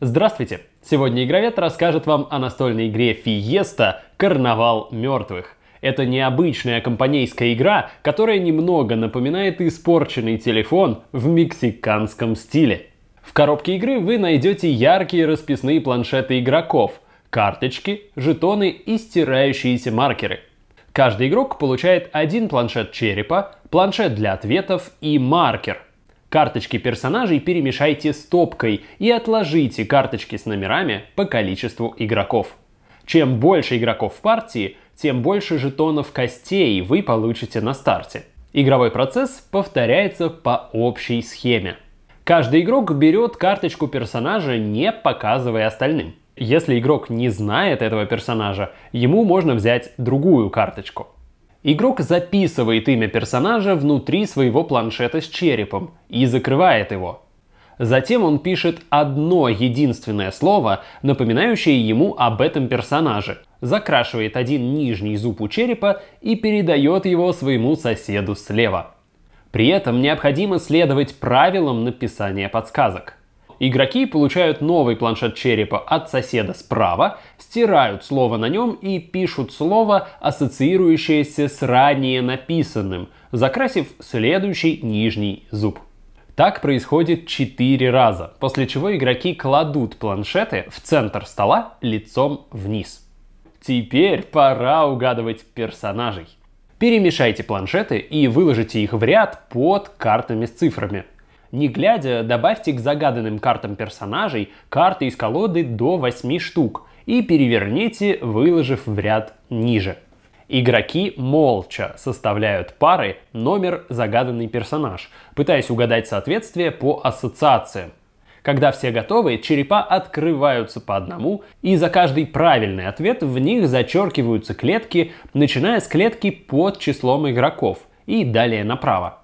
Здравствуйте! Сегодня игровед расскажет вам о настольной игре Фиеста «Карнавал мертвых». Это необычная компанейская игра, которая немного напоминает испорченный телефон в мексиканском стиле. В коробке игры вы найдете яркие расписные планшеты игроков, карточки, жетоны и стирающиеся маркеры. Каждый игрок получает один планшет черепа, планшет для ответов и маркер – Карточки персонажей перемешайте стопкой и отложите карточки с номерами по количеству игроков. Чем больше игроков в партии, тем больше жетонов костей вы получите на старте. Игровой процесс повторяется по общей схеме. Каждый игрок берет карточку персонажа, не показывая остальным. Если игрок не знает этого персонажа, ему можно взять другую карточку. Игрок записывает имя персонажа внутри своего планшета с черепом и закрывает его. Затем он пишет одно единственное слово, напоминающее ему об этом персонаже, закрашивает один нижний зуб у черепа и передает его своему соседу слева. При этом необходимо следовать правилам написания подсказок игроки получают новый планшет черепа от соседа справа, стирают слово на нем и пишут слово, ассоциирующееся с ранее написанным, закрасив следующий нижний зуб. Так происходит четыре раза, после чего игроки кладут планшеты в центр стола лицом вниз. Теперь пора угадывать персонажей. Перемешайте планшеты и выложите их в ряд под картами с цифрами. Не глядя, добавьте к загаданным картам персонажей карты из колоды до 8 штук и переверните, выложив в ряд ниже. Игроки молча составляют пары номер загаданный персонаж, пытаясь угадать соответствие по ассоциациям. Когда все готовы, черепа открываются по одному, и за каждый правильный ответ в них зачеркиваются клетки, начиная с клетки под числом игроков и далее направо.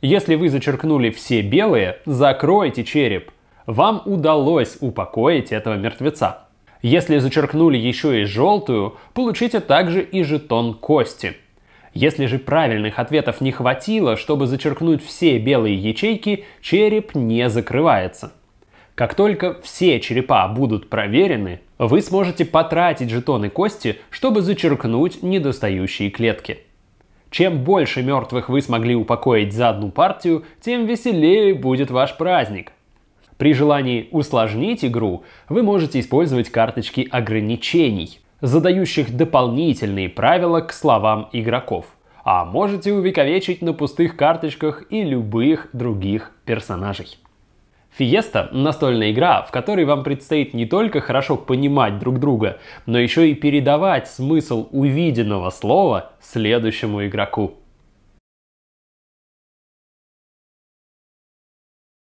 Если вы зачеркнули все белые, закройте череп. Вам удалось упокоить этого мертвеца. Если зачеркнули еще и желтую, получите также и жетон кости. Если же правильных ответов не хватило, чтобы зачеркнуть все белые ячейки, череп не закрывается. Как только все черепа будут проверены, вы сможете потратить жетоны кости, чтобы зачеркнуть недостающие клетки. Чем больше мертвых вы смогли упокоить за одну партию, тем веселее будет ваш праздник. При желании усложнить игру, вы можете использовать карточки ограничений, задающих дополнительные правила к словам игроков. А можете увековечить на пустых карточках и любых других персонажей. Фиеста – настольная игра, в которой вам предстоит не только хорошо понимать друг друга, но еще и передавать смысл увиденного слова следующему игроку.